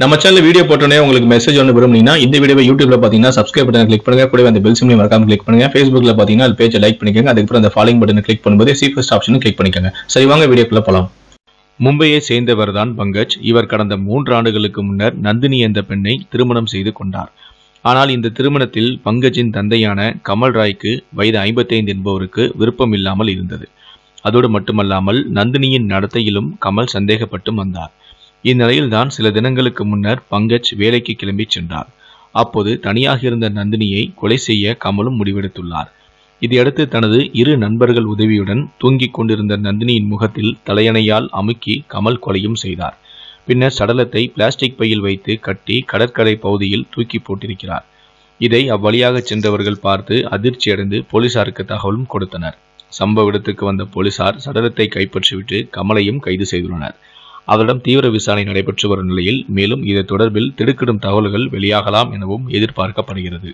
நம்ம channel video போட்டோன்னே உங்களுக்கு மெசேஜ் ஒன்று விரும்புனீங்கன்னா இந்த வீடியோ யூடியூப்ல பார்த்தீங்கன்னா சப்ஸ்கிரைப் பட்டன் கிளிக் பண்ணுங்க கூட அந்த பெல் சிம்லையும் மறக்காம கிளிக் பண்ணுங்க ஃபேஸ்புக்ல பார்த்தீங்கன்னா அது பேஜை லைக் பண்ணிக்கோங்க அதுக்கப்புறம் அந்த ஃபாலோயிங் பட்டன் கிளிக் பண்ணும்போது சீஃபஸ்ட் ஆப்ஷன் கிளிக் பண்ணிக்கோங்க சரி வாங்க வீடியோக்குள்ள போகலாம் மும்பையை சேர்ந்தவர் தான் பங்கஜ் இவர் கடந்த மூன்று ஆண்டுகளுக்கு முன்னர் நந்தினி என்ற பெண்ணை திருமணம் செய்து கொண்டார் ஆனால் இந்த திருமணத்தில் பங்கஜின் தந்தையான கமல் ராய்க்கு வயது ஐம்பத்தைந்து என்பவருக்கு விருப்பம் இல்லாமல் இருந்தது அதோடு மட்டுமல்லாமல் நந்தினியின் நடத்தையிலும் கமல் சந்தேகப்பட்டு வந்தார் இந்நிலையில் தான் சில தினங்களுக்கு முன்னர் பங்கஜ் வேலைக்கு கிளம்பி சென்றார் அப்போது தனியாக இருந்த நந்தினியை கொலை செய்ய கமலும் முடிவெடுத்துள்ளார் இதையடுத்து தனது இரு நண்பர்கள் உதவியுடன் தூங்கிக் கொண்டிருந்த நந்தினியின் முகத்தில் தலையணையால் அமுக்கி கமல் கொலையும் செய்தார் பின்னர் சடலத்தை பிளாஸ்டிக் பையில் வைத்து கட்டி கடற்கரை பகுதியில் தூக்கி போட்டிருக்கிறார் இதை அவ்வழியாக சென்றவர்கள் பார்த்து அதிர்ச்சியடைந்து போலீசாருக்கு தகவலும் கொடுத்தனர் சம்பவ இடத்துக்கு வந்த போலீசார் சடலத்தை கைப்பற்றிவிட்டு கமலையும் கைது செய்துள்ளனர் அதனிடம் தீவிர விசாரணை நடைபெற்று வரும் நிலையில் மேலும் இது தொடர்பில் திடுக்கிடும் தகவல்கள் வெளியாகலாம் எனவும் எதிர்பார்க்கப்படுகிறது